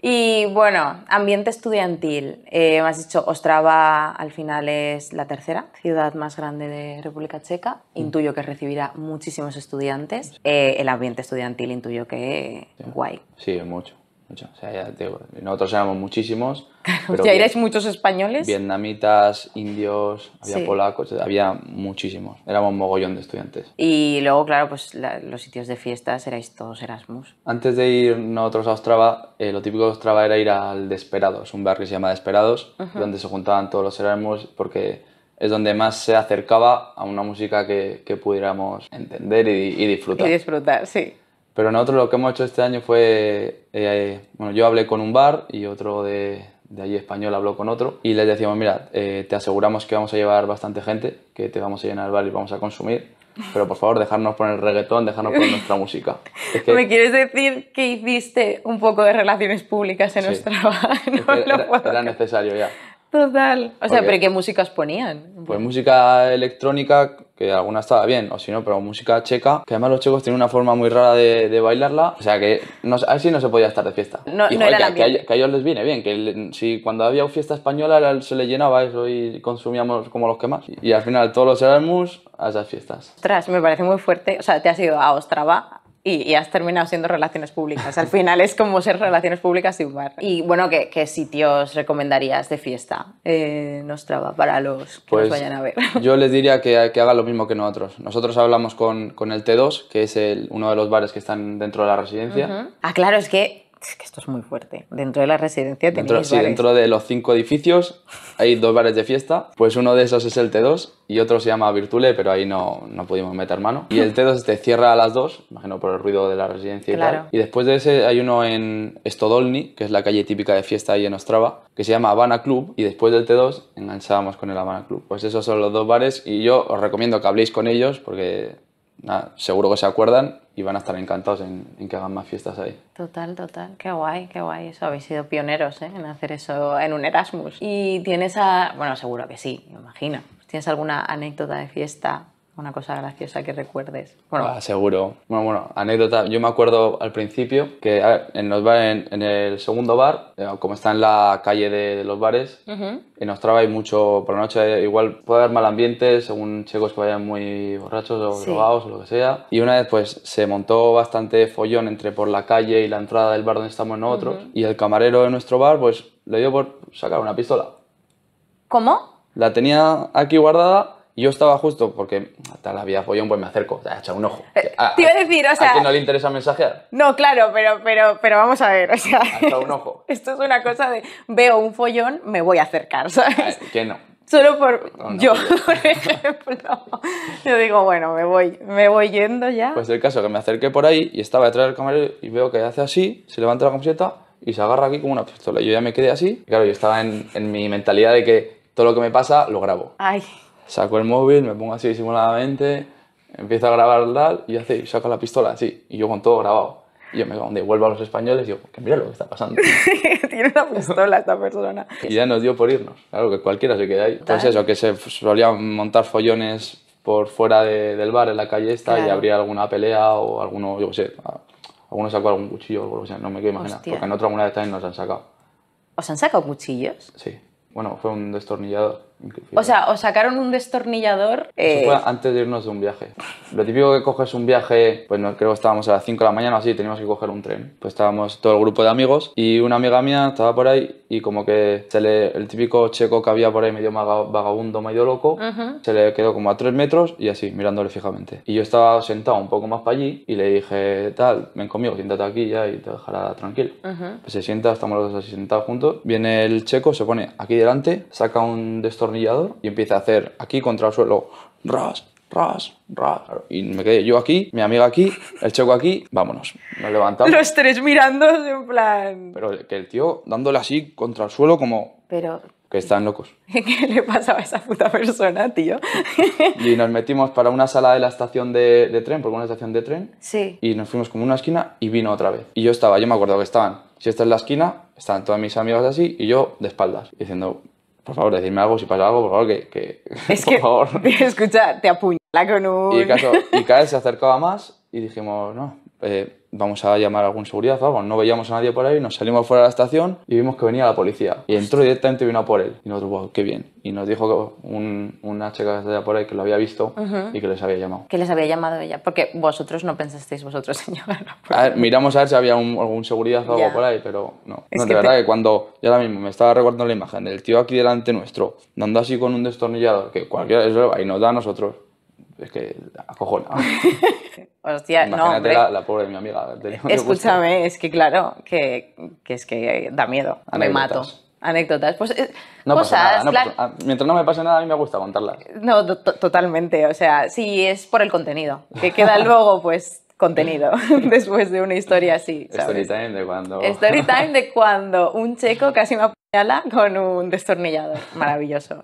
Y bueno, ambiente estudiantil. Eh, me has dicho, Ostrava al final es la tercera ciudad más grande de República Checa. Mm. Intuyo que recibirá muchísimos estudiantes. Eh, el ambiente estudiantil intuyo que guay. Sí, mucho nosotros éramos muchísimos. ya erais muchos españoles. Vietnamitas, indios, había polacos, había muchísimos. Éramos mogollón de estudiantes. Y luego, claro, pues los sitios de fiestas erais todos Erasmus. Antes de ir nosotros a Ostrava, eh, lo típico de Ostrava era ir al Desperados, un bar que se llama Desperados, donde se juntaban todos los Erasmus porque es donde más se acercaba a una música que, que pudiéramos entender y disfrutar. Y disfrutar, sí. Pero nosotros lo que hemos hecho este año fue, eh, eh, bueno, yo hablé con un bar y otro de, de allí español habló con otro y les decíamos, mira, eh, te aseguramos que vamos a llevar bastante gente, que te vamos a llenar el bar y vamos a consumir, pero por favor dejarnos poner reggaetón, dejarnos poner nuestra música. ¿Me quieres decir que hiciste un poco de relaciones públicas en nuestro nuestra bar? era, necesario ya. Total. O sea, ¿pero qué músicas ponían? Pues música electrónica que alguna estaba bien, o si no, pero música checa, que además los checos tienen una forma muy rara de, bailarla, o sea que no, así no se podía estar de fiesta. No, no que, a, ellos les viene bien, que si cuando había fiesta española se le llenaba eso y consumíamos como los que más. Y, al final todos los Erasmus a esas fiestas. Ostras, me parece muy fuerte, o sea, te has ido a Ostrava, y, has terminado siendo relaciones públicas. Al final es como ser relaciones públicas y un bar. Y bueno, ¿qué, sitios recomendarías de fiesta eh, para los que pues, nos vayan a ver? Yo les diría que, que hagan lo mismo que nosotros. Nosotros hablamos con, el T2, que es uno de los bares que están dentro de la residencia. Ah, claro, es que es que esto es muy fuerte. Dentro de la residencia tenéis dentro, Sí, dentro de los cinco edificios hay dos bares de fiesta. Pues uno de esos es el T2 y otro se llama Virtule, pero ahí no, no pudimos meter mano. Y el T2 se este cierra a las dos, imagino por el ruido de la residencia y Y después de ese hay uno en Stodolny, que es la calle típica de fiesta ahí en Ostrava, que se llama Habana Club. Y después del T2 enganchábamos con el Habana Club. Pues esos son los dos bares y yo os recomiendo que habléis con ellos porque seguro que se acuerdan y van a estar encantados en, que hagan más fiestas ahí. Total, total. Qué guay, qué guay. Eso habéis sido pioneros ¿eh? en hacer eso en un Erasmus. Y tienes a. Bueno, seguro que sí, me imagino. ¿Tienes alguna anécdota de fiesta una cosa graciosa que recuerdes. Bueno, ah, seguro. Bueno, bueno, anécdota. Yo me acuerdo al principio que, a ver, en, el segundo bar, eh, como está en la calle de, los bares, uh nos en y mucho, por la noche eh, igual puede haber mal ambiente según chicos que vayan muy borrachos o drogados o lo que sea. Y una vez pues se montó bastante follón entre por la calle y la entrada del bar donde estamos nosotros. Y el camarero de nuestro bar pues le dio por sacar una pistola. ¿Cómo? La tenía aquí guardada yo estaba justo, porque hasta la vía follón, pues me acerco, te echado un ojo. Eh, te iba a decir, o sea. ¿A quién no le interesa mensajear? No, claro, pero, pero, pero vamos a ver, o sea. echado un ojo. Esto es una cosa de veo un follón, me voy a acercar, ¿sabes? que no. Solo por yo, por ejemplo. Yo digo, bueno, me voy, me voy yendo ya. Pues el caso que me acerqué por ahí y estaba detrás del camarero y veo que hace así, se levanta la camiseta y se agarra aquí como una pistola. Yo ya me quedé así. claro, yo estaba en, en mi mentalidad de que todo lo que me pasa lo grabo. Ay saco el móvil, me pongo así disimuladamente, empiezo a grabar tal y hace, saca la pistola así, y yo con todo grabado. Y yo me donde vuelvo a los españoles y digo, que mira lo que está pasando. Tiene una pistola esta persona. Y ya nos dio por irnos, claro, que cualquiera se queda ahí. Pues eso, que se solían montar follones por fuera del bar, en la calle esta, y habría alguna pelea o alguno, yo qué sé, alguno sacó algún cuchillo o algo así, no me quiero imaginar, porque en otra alguna vez también nos han sacado. ¿Os han sacado cuchillos? Sí, bueno, fue un destornillador. O sea, os sacaron un destornillador. Eh, antes de irnos de un viaje. Lo típico que coges un viaje, pues no, creo que estábamos a las 5 de la mañana así, teníamos que coger un tren. Pues estábamos todo el grupo de amigos y una amiga mía estaba por ahí y como que se le, el típico checo que había por ahí medio vagabundo, medio loco, se le quedó como a 3 metros y así, mirándole fijamente. Y yo estaba sentado un poco más para allí y le dije, tal, ven conmigo, siéntate aquí ya y te dejará tranquilo. Pues se sienta, estamos los dos así sentados juntos. Viene el checo, se pone aquí delante, saca un destornillador y empieza a hacer aquí contra el suelo, ras, ras, ras. Y me quedé yo aquí, mi amiga aquí, el checo aquí, vámonos. Nos levantamos. Los tres mirando en plan. Pero que el tío dándole así contra el suelo como. Pero. Que están locos. ¿Qué le pasaba a esa puta persona, tío? y nos metimos para una sala de la estación de, tren, por una estación de tren. Sí. Y nos fuimos como una esquina y vino otra vez. Y yo estaba, yo me acuerdo que estaban si esta es la esquina, están todas mis amigas así y yo de espaldas, diciendo, por favor, decirme algo, si pasa algo, por favor, que... que por favor. escucha, te apuñala con un... Y, caso, cada vez se acercaba más y dijimos, no, eh, vamos a llamar a algún seguridad o algo, no veíamos a nadie por ahí, nos salimos fuera de la estación y vimos que venía la policía. Y entró directamente y vino por él. Y nosotros, wow, qué bien. Y nos dijo que un, una chica que por ahí que lo había visto y que les había llamado. Que les había llamado ella, porque vosotros no pensasteis vosotros en miramos a ver si había algún seguridad o algo por ahí, pero no. de verdad que cuando yo ahora mismo me estaba recordando la imagen del tío aquí delante nuestro, dando así con un destornillador, que cualquiera, eso, y nos da a nosotros. Es que acojona. Hostia, no. La, pobre de mi amiga. Escúchame, es que claro, que, es que da miedo. Me mato. Anécdotas. Pues eh, no cosas. mientras no me pase nada, a mí me gusta contarlas. No, totalmente. O sea, sí, es por el contenido. Que queda luego, pues, contenido después de una historia así. Story time de cuando. Story time de cuando un checo casi me apuñala con un destornillador. Maravilloso.